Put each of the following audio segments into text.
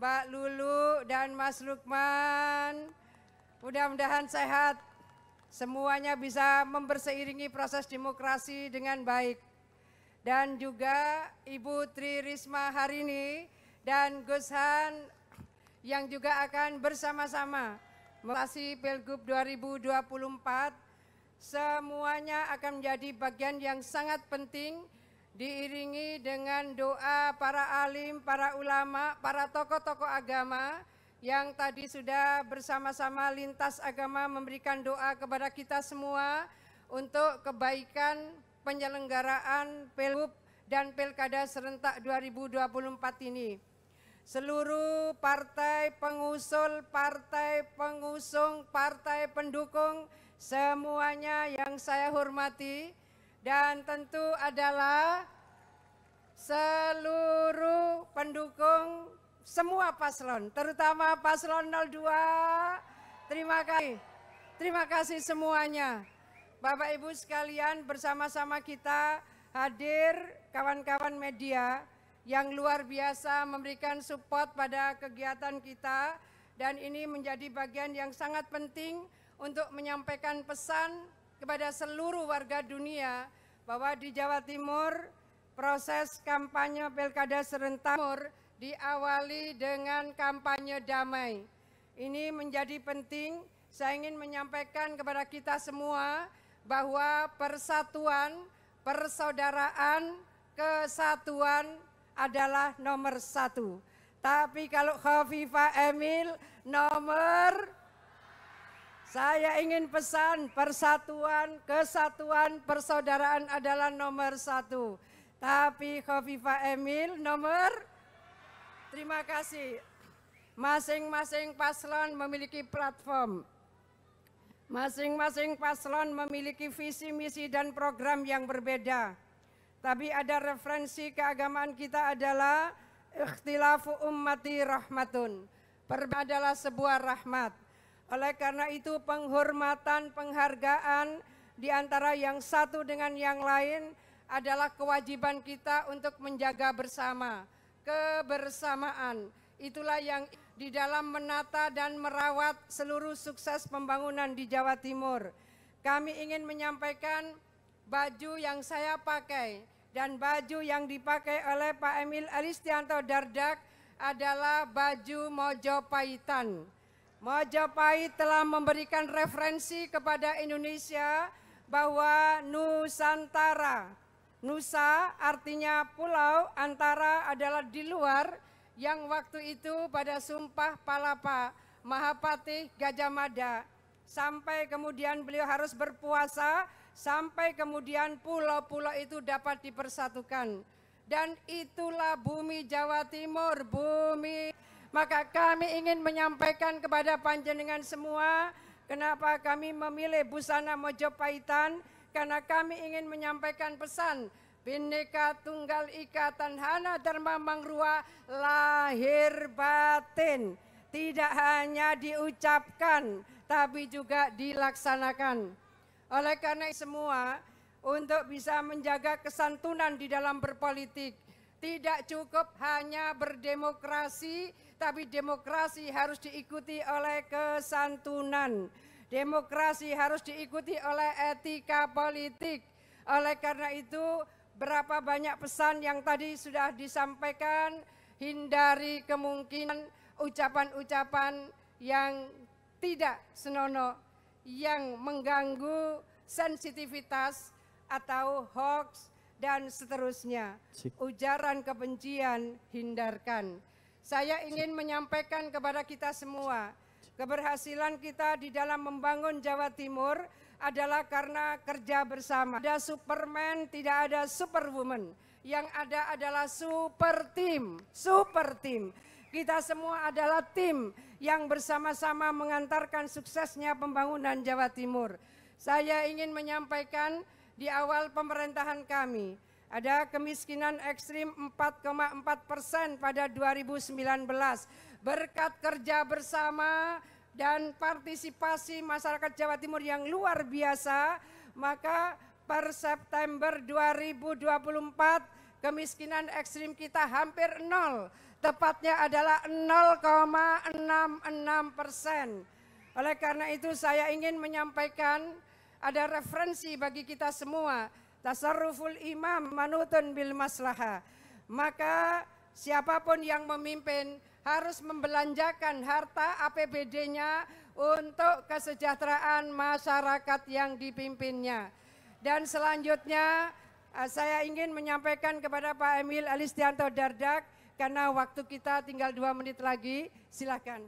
Mbak Lulu dan Mas Lukman. Mudah-mudahan sehat, semuanya bisa memberseiringi proses demokrasi dengan baik. Dan juga Ibu Tri Risma hari ini dan Gus Han yang juga akan bersama-sama melasi Pilgub 2024 semuanya akan menjadi bagian yang sangat penting diiringi dengan doa para alim, para ulama, para tokoh-tokoh agama yang tadi sudah bersama-sama lintas agama memberikan doa kepada kita semua untuk kebaikan penyelenggaraan Pilgub dan Pilkada serentak 2024 ini. Seluruh partai pengusul, partai pengusung, partai pendukung, semuanya yang saya hormati, dan tentu adalah seluruh pendukung semua paslon, terutama paslon 02. Terima kasih. Terima kasih semuanya. Bapak Ibu sekalian bersama-sama kita hadir kawan-kawan media yang luar biasa memberikan support pada kegiatan kita dan ini menjadi bagian yang sangat penting untuk menyampaikan pesan kepada seluruh warga dunia bahwa di Jawa Timur proses kampanye Pilkada serentak diawali dengan kampanye damai. Ini menjadi penting. Saya ingin menyampaikan kepada kita semua bahwa persatuan, persaudaraan, kesatuan adalah nomor satu. Tapi kalau Khofifah Emil nomor saya ingin pesan persatuan, kesatuan, persaudaraan adalah nomor satu. Tapi Khofifa Emil nomor? Terima kasih. Masing-masing paslon memiliki platform. Masing-masing paslon memiliki visi, misi, dan program yang berbeda. Tapi ada referensi keagamaan kita adalah ikhtilafu ummati rahmatun. adalah sebuah rahmat. Oleh karena itu penghormatan, penghargaan di antara yang satu dengan yang lain adalah kewajiban kita untuk menjaga bersama, kebersamaan. Itulah yang di dalam menata dan merawat seluruh sukses pembangunan di Jawa Timur. Kami ingin menyampaikan baju yang saya pakai dan baju yang dipakai oleh Pak Emil Alistianto Dardak adalah baju Mojo Majapahit telah memberikan referensi kepada Indonesia bahwa Nusantara, Nusa artinya pulau, antara adalah di luar yang waktu itu pada Sumpah Palapa, Mahapatih, Gajah Mada. Sampai kemudian beliau harus berpuasa, sampai kemudian pulau-pulau itu dapat dipersatukan. Dan itulah bumi Jawa Timur, bumi maka kami ingin menyampaikan kepada panjenengan semua kenapa kami memilih busana Mojopahitan karena kami ingin menyampaikan pesan Bhinneka Tunggal Ika Tanhana Dharma Mangrua lahir batin tidak hanya diucapkan tapi juga dilaksanakan. Oleh karena semua untuk bisa menjaga kesantunan di dalam berpolitik tidak cukup hanya berdemokrasi tapi demokrasi harus diikuti oleh kesantunan. Demokrasi harus diikuti oleh etika politik. Oleh karena itu, berapa banyak pesan yang tadi sudah disampaikan, hindari kemungkinan ucapan-ucapan yang tidak senonoh, yang mengganggu sensitivitas atau hoax dan seterusnya. Ujaran kebencian hindarkan. Saya ingin menyampaikan kepada kita semua, keberhasilan kita di dalam membangun Jawa Timur adalah karena kerja bersama. Ada Superman, tidak ada Superwoman. Yang ada adalah super team, super team. Kita semua adalah tim yang bersama-sama mengantarkan suksesnya pembangunan Jawa Timur. Saya ingin menyampaikan di awal pemerintahan kami, ada kemiskinan ekstrim 4,4 persen pada 2019. Berkat kerja bersama dan partisipasi masyarakat Jawa Timur yang luar biasa, maka per September 2024 kemiskinan ekstrim kita hampir nol. Tepatnya adalah 0,66 persen. Oleh karena itu saya ingin menyampaikan ada referensi bagi kita semua tasarruful imam manutun bil maslahah. Maka siapapun yang memimpin harus membelanjakan harta APBD-nya untuk kesejahteraan masyarakat yang dipimpinnya. Dan selanjutnya eh, saya ingin menyampaikan kepada Pak Emil Alistianto Dardak karena waktu kita tinggal dua menit lagi, silahkan.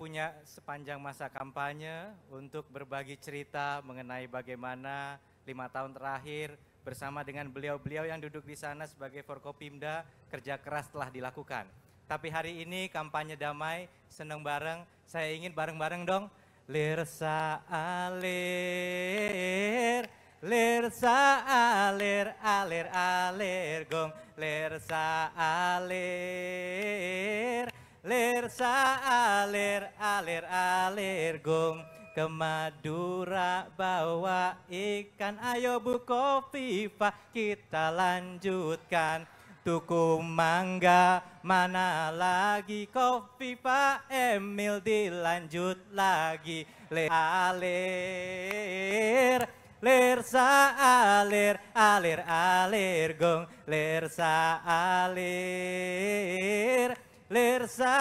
Punya sepanjang masa kampanye untuk berbagi cerita mengenai bagaimana lima tahun terakhir bersama dengan beliau-beliau yang duduk di sana sebagai Forkopimda, kerja keras telah dilakukan. Tapi hari ini kampanye damai, seneng bareng, saya ingin bareng-bareng dong. Lirsa alir, lirsa alir, alir alir gong. Lirsa alir, lirsa alir, alir alir gong. Ke Madura bawa ikan Ayo Bu Kofifa kita lanjutkan Tuku mangga mana lagi Kofifa Emil dilanjut lagi Le alir lir sa alir alir alir gong lir sa alir lir sa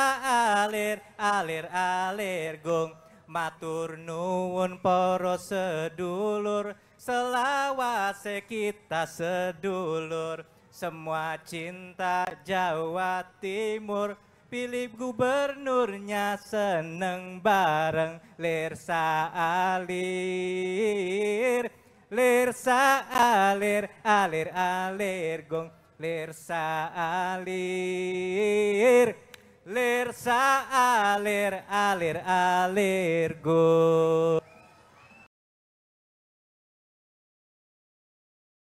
alir alir alir gong Matur nuwun para sedulur, selawase kita sedulur. Semua cinta Jawa Timur, pilih gubernurnya seneng bareng Lirsa alir, Lirsa alir, alir alir gong, Lirsa alir. Lir sa alir alir alir go.